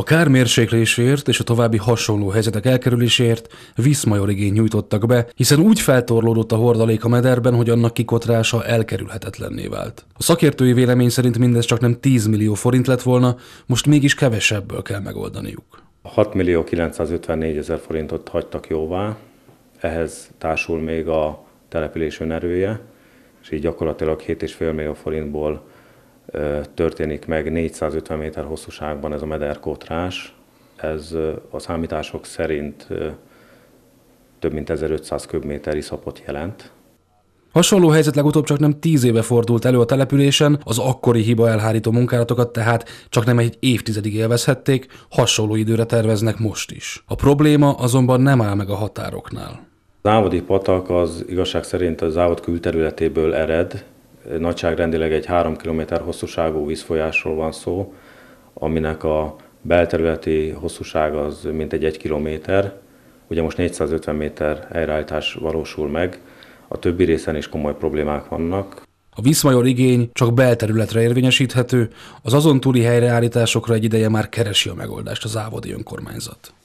A kár és a további hasonló helyzetek elkerüléséért igény nyújtottak be, hiszen úgy feltorlódott a hordalék a mederben, hogy annak kikotrása elkerülhetetlenné vált. A szakértői vélemény szerint mindez csak nem 10 millió forint lett volna, most mégis kevesebből kell megoldaniuk. 6 millió 954 ezer forintot hagytak jóvá, ehhez társul még a település önerője, és így gyakorlatilag 7,5 millió forintból történik meg 450 méter hosszúságban ez a mederkotrás. Ez a számítások szerint több mint 1500 köbméter iszapot jelent. Hasonló helyzet legutóbb csak nem tíz éve fordult elő a településen, az akkori hiba elhárító munkálatokat tehát csak nem egy évtizedig élvezhették, hasonló időre terveznek most is. A probléma azonban nem áll meg a határoknál. Az Ávodi patak az igazság szerint az Ávod külterületéből ered, nagyságrendileg egy 3 km hosszúságú vízfolyásról van szó, aminek a belterületi hosszúsága az mintegy 1 km. Ugye most 450 méter helyreállítás valósul meg, a többi részen is komoly problémák vannak. A vízmajor igény csak belterületre érvényesíthető, az azon túli helyreállításokra egy ideje már keresi a megoldást az ávodi önkormányzat.